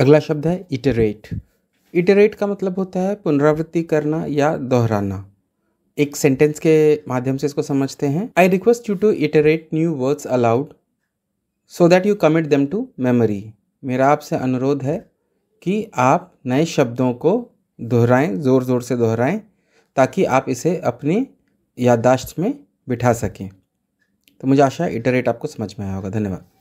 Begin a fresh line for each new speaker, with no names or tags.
अगला शब्द है
इटरेट इटरेट का मतलब होता है पुनरावृत्ति करना या दोहराना एक सेंटेंस के माध्यम से इसको समझते हैं I request you to iterate new words aloud so that you commit them to memory मेरा आपसे अनुरोध है कि आप नए शब्दों को दोहराएं ज़ोर ज़ोर से दोहराएं ताकि आप इसे अपनी याददाश्त में बिठा सकें तो मुझे आशा है इटरेट आपको समझ में आया होगा धन्यवाद